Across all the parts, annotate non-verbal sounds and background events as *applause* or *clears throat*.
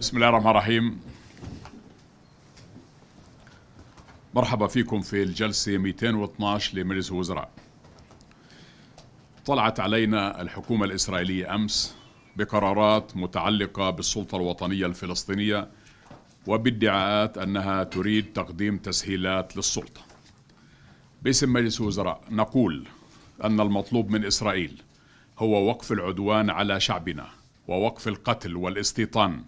بسم الله الرحمن الرحيم مرحبا فيكم في الجلسة 212 لمجلس الوزراء طلعت علينا الحكومة الإسرائيلية أمس بقرارات متعلقة بالسلطة الوطنية الفلسطينية وبادعاءات أنها تريد تقديم تسهيلات للسلطة باسم مجلس الوزراء نقول أن المطلوب من إسرائيل هو وقف العدوان على شعبنا ووقف القتل والاستيطان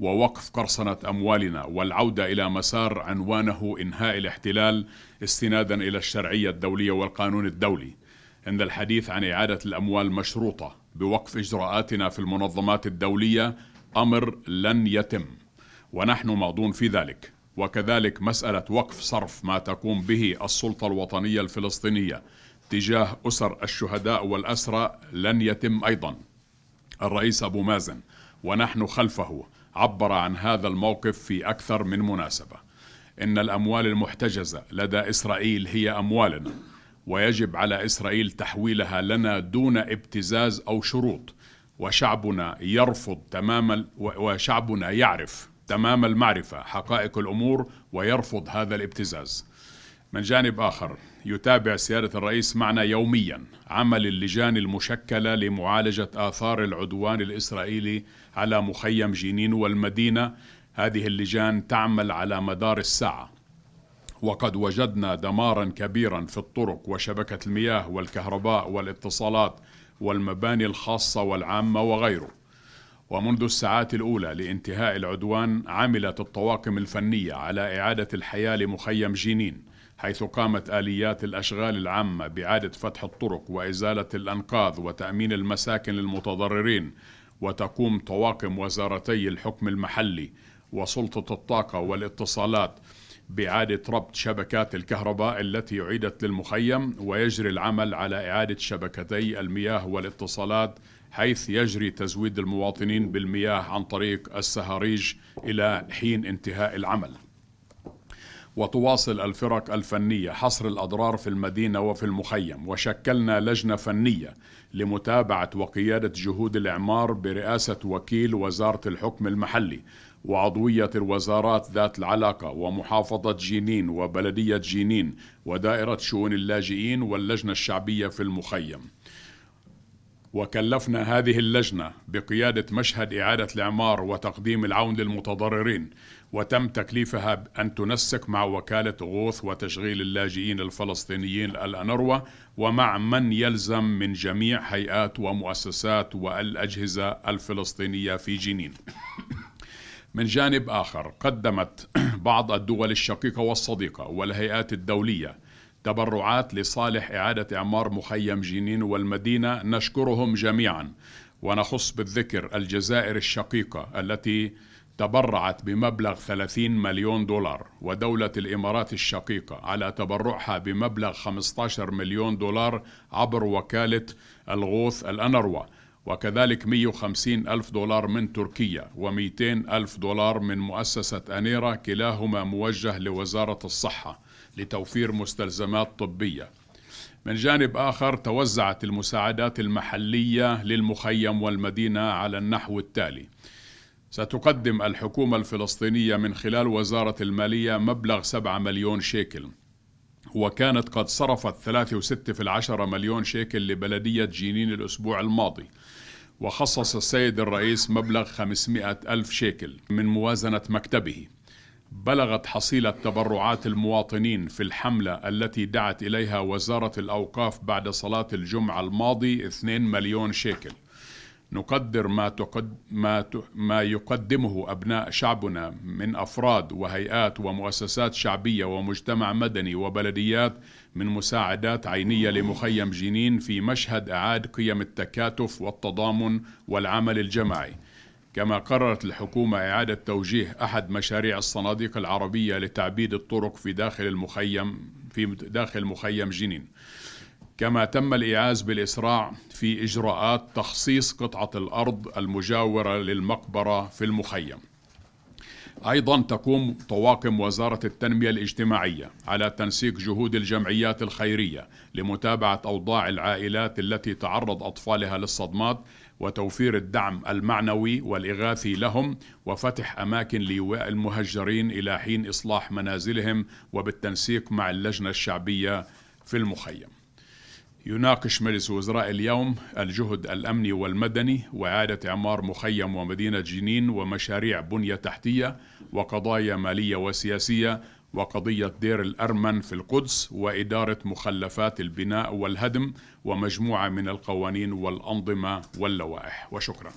ووقف قرصنة أموالنا والعودة إلى مسار عنوانه إنهاء الاحتلال استنادا إلى الشرعية الدولية والقانون الدولي عند الحديث عن إعادة الأموال مشروطة بوقف إجراءاتنا في المنظمات الدولية أمر لن يتم ونحن ماضون في ذلك وكذلك مسألة وقف صرف ما تقوم به السلطة الوطنية الفلسطينية تجاه أسر الشهداء والأسرى لن يتم أيضا الرئيس أبو مازن ونحن خلفه عبر عن هذا الموقف في أكثر من مناسبة إن الأموال المحتجزة لدى إسرائيل هي أموالنا ويجب على إسرائيل تحويلها لنا دون ابتزاز أو شروط وشعبنا يرفض تمام وشعبنا يعرف تمام المعرفة حقائق الأمور ويرفض هذا الابتزاز من جانب آخر يتابع سيادة الرئيس معنا يوميا عمل اللجان المشكلة لمعالجة آثار العدوان الإسرائيلي على مخيم جنين والمدينة هذه اللجان تعمل على مدار الساعة وقد وجدنا دمارا كبيرا في الطرق وشبكة المياه والكهرباء والاتصالات والمباني الخاصة والعامة وغيره ومنذ الساعات الأولى لانتهاء العدوان عملت الطواقم الفنية على إعادة الحياة لمخيم جنين حيث قامت آليات الأشغال العامة بإعادة فتح الطرق وإزالة الأنقاض وتأمين المساكن للمتضررين وتقوم طواقم وزارتي الحكم المحلي وسلطة الطاقة والاتصالات بإعادة ربط شبكات الكهرباء التي أعيدت للمخيم ويجري العمل على إعادة شبكتي المياه والاتصالات حيث يجري تزويد المواطنين بالمياه عن طريق السهاريج إلى حين انتهاء العمل وتواصل الفرق الفنية حصر الأضرار في المدينة وفي المخيم وشكلنا لجنة فنية لمتابعة وقيادة جهود الإعمار برئاسة وكيل وزارة الحكم المحلي وعضوية الوزارات ذات العلاقة ومحافظة جنين وبلدية جنين ودائرة شؤون اللاجئين واللجنة الشعبية في المخيم وكلفنا هذه اللجنة بقيادة مشهد إعادة الإعمار وتقديم العون للمتضررين وتم تكليفها أن تنسق مع وكالة غوث وتشغيل اللاجئين الفلسطينيين الأنروا ومع من يلزم من جميع هيئات ومؤسسات والأجهزة الفلسطينية في جنين من جانب آخر قدمت *clears throat* بعض الدول الشقيقة والصديقة والهيئات الدولية تبرعات لصالح إعادة إعمار مخيم جنين والمدينة نشكرهم جميعا ونخص بالذكر الجزائر الشقيقة التي تبرعت بمبلغ 30 مليون دولار ودولة الإمارات الشقيقة على تبرعها بمبلغ 15 مليون دولار عبر وكالة الغوث الأنروة وكذلك 150 ألف دولار من تركيا و200 ألف دولار من مؤسسة أنيرا كلاهما موجه لوزارة الصحة لتوفير مستلزمات طبية من جانب آخر توزعت المساعدات المحلية للمخيم والمدينة على النحو التالي ستقدم الحكومة الفلسطينية من خلال وزارة المالية مبلغ 7 مليون شيكل وكانت قد صرفت 3.6 في العشرة مليون شيكل لبلدية جنين الأسبوع الماضي وخصص السيد الرئيس مبلغ 500 ألف شيكل من موازنة مكتبه بلغت حصيلة تبرعات المواطنين في الحملة التي دعت إليها وزارة الأوقاف بعد صلاة الجمعة الماضي 2 مليون شيكل نقدر ما, تقد ما, ت... ما يقدمه أبناء شعبنا من أفراد وهيئات ومؤسسات شعبية ومجتمع مدني وبلديات من مساعدات عينية لمخيم جنين في مشهد أعاد قيم التكاتف والتضامن والعمل الجماعي كما قررت الحكومة إعادة توجيه أحد مشاريع الصناديق العربية لتعبيد الطرق في داخل المخيم في داخل مخيم جنين كما تم الإيعاز بالإسراع في إجراءات تخصيص قطعة الأرض المجاورة للمقبرة في المخيم أيضا تقوم طواقم وزارة التنمية الاجتماعية على تنسيق جهود الجمعيات الخيرية لمتابعة أوضاع العائلات التي تعرض أطفالها للصدمات وتوفير الدعم المعنوي والإغاثي لهم وفتح أماكن لواء المهجرين إلى حين إصلاح منازلهم وبالتنسيق مع اللجنة الشعبية في المخيم يناقش مجلس الوزراء اليوم الجهد الامني والمدني واعاده اعمار مخيم ومدينه جنين ومشاريع بنيه تحتيه وقضايا ماليه وسياسيه وقضيه دير الارمن في القدس واداره مخلفات البناء والهدم ومجموعه من القوانين والانظمه واللوائح وشكرا